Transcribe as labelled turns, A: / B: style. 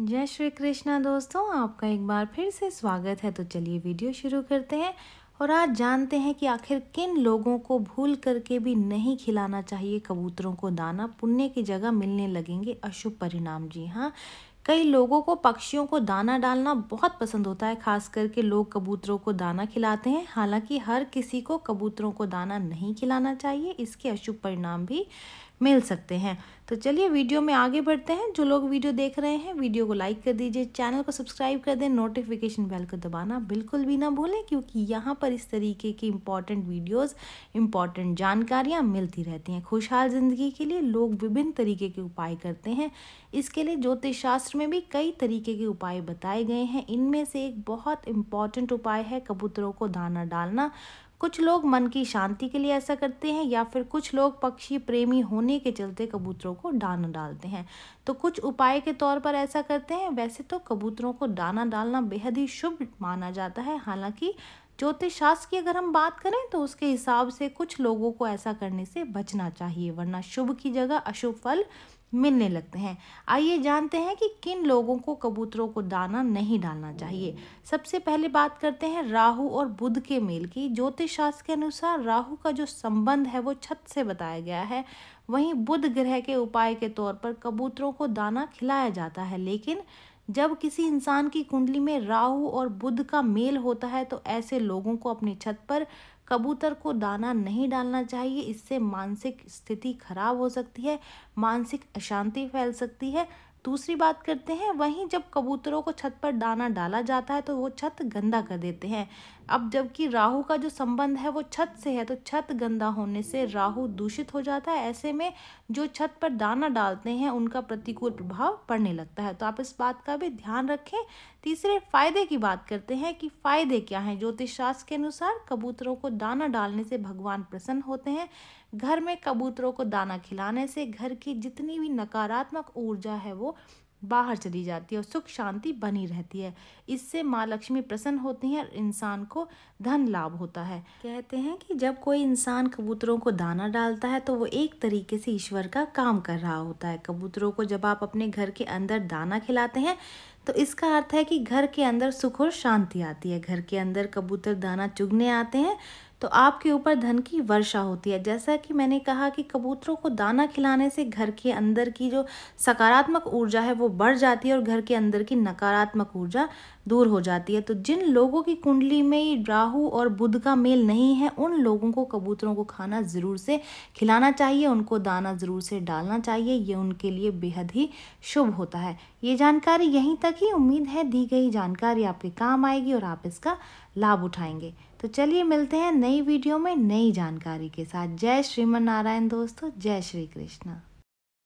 A: जय श्री कृष्णा दोस्तों आपका एक बार फिर से स्वागत है तो चलिए वीडियो शुरू करते हैं और आज जानते हैं कि आखिर किन लोगों को भूल करके भी नहीं खिलाना चाहिए कबूतरों को दाना पुण्य की जगह मिलने लगेंगे अशुभ परिणाम जी हाँ कई लोगों को पक्षियों को दाना डालना बहुत पसंद होता है खास करके लोग कबूतरों को दाना खिलाते हैं हालांकि हर किसी को कबूतरों को दाना नहीं खिलाना चाहिए इसके अशुभ परिणाम भी मिल सकते हैं तो चलिए वीडियो में आगे बढ़ते हैं जो लोग वीडियो देख रहे हैं वीडियो को लाइक कर दीजिए चैनल को सब्सक्राइब कर दें नोटिफिकेशन बेल को दबाना बिल्कुल भी ना भूलें क्योंकि यहाँ पर इस तरीके की इंपॉर्टेंट वीडियोस इंपॉर्टेंट जानकारियाँ मिलती रहती हैं खुशहाल ज़िंदगी के लिए लोग विभिन्न तरीके के उपाय करते हैं इसके लिए ज्योतिष शास्त्र में भी कई तरीके के उपाय बताए गए हैं इनमें से एक बहुत इंपॉर्टेंट उपाय है कबूतरों को दाना डालना कुछ लोग मन की शांति के लिए ऐसा करते हैं या फिर कुछ लोग पक्षी प्रेमी होने के चलते कबूतरों को दाना डालते हैं तो कुछ उपाय के तौर पर ऐसा करते हैं वैसे तो कबूतरों को दाना डालना बेहद ही शुभ माना जाता है हालांकि ज्योतिष शास्त्र की अगर हम बात करें तो उसके हिसाब से कुछ लोगों को ऐसा करने से बचना चाहिए वरना शुभ की जगह अशुभ फल मिलने लगते हैं आइए जानते हैं कि किन लोगों को कबूतरों को दाना नहीं डालना चाहिए सबसे पहले बात करते हैं राहु और बुध के मेल की ज्योतिष शास्त्र के अनुसार राहु का जो संबंध है वो छत से बताया गया है वहीं बुध ग्रह के उपाय के तौर पर कबूतरों को दाना खिलाया जाता है लेकिन जब किसी इंसान की कुंडली में राहु और बुध का मेल होता है तो ऐसे लोगों को अपनी छत पर कबूतर को दाना नहीं डालना चाहिए इससे मानसिक स्थिति खराब हो सकती है मानसिक अशांति फैल सकती है दूसरी बात करते हैं वहीं जब कबूतरों को छत पर दाना डाला जाता है तो वो छत गंदा कर देते हैं अब जबकि राहु का जो संबंध है वो छत से है तो छत गंदा होने से राहु दूषित हो जाता है ऐसे में जो छत पर दाना डालते हैं उनका प्रतिकूल प्रभाव पड़ने लगता है तो आप इस बात का भी ध्यान रखें तीसरे फायदे की बात करते हैं कि फायदे क्या हैं ज्योतिष शास्त्र के अनुसार कबूतरों को दाना डालने से भगवान प्रसन्न होते हैं घर में कबूतरों को दाना खिलाने से घर की जितनी भी नकारात्मक ऊर्जा है वो बाहर चली जाती है और सुख शांति बनी रहती है इससे माँ लक्ष्मी प्रसन्न होती हैं और इंसान को धन लाभ होता है कहते हैं कि जब कोई इंसान कबूतरों को दाना डालता है तो वो एक तरीके से ईश्वर का काम कर रहा होता है कबूतरों को जब आप अपने घर के अंदर दाना खिलाते हैं तो इसका अर्थ है कि घर के अंदर सुख और शांति आती है घर के अंदर कबूतर दाना चुगने आते हैं तो आपके ऊपर धन की वर्षा होती है जैसा कि मैंने कहा कि कबूतरों को दाना खिलाने से घर के अंदर की जो सकारात्मक ऊर्जा है वो बढ़ जाती है और घर के अंदर की नकारात्मक ऊर्जा दूर हो जाती है तो जिन लोगों की कुंडली में राहु और बुध का मेल नहीं है उन लोगों को कबूतरों को खाना ज़रूर से खिलाना चाहिए उनको दाना ज़रूर से डालना चाहिए ये उनके लिए बेहद ही शुभ होता है ये जानकारी यहीं तक ही उम्मीद है दी गई जानकारी आपके काम आएगी और आप इसका लाभ उठाएंगे तो चलिए मिलते हैं नई वीडियो में नई जानकारी के साथ जय श्रीमन नारायण दोस्तों जय श्री कृष्णा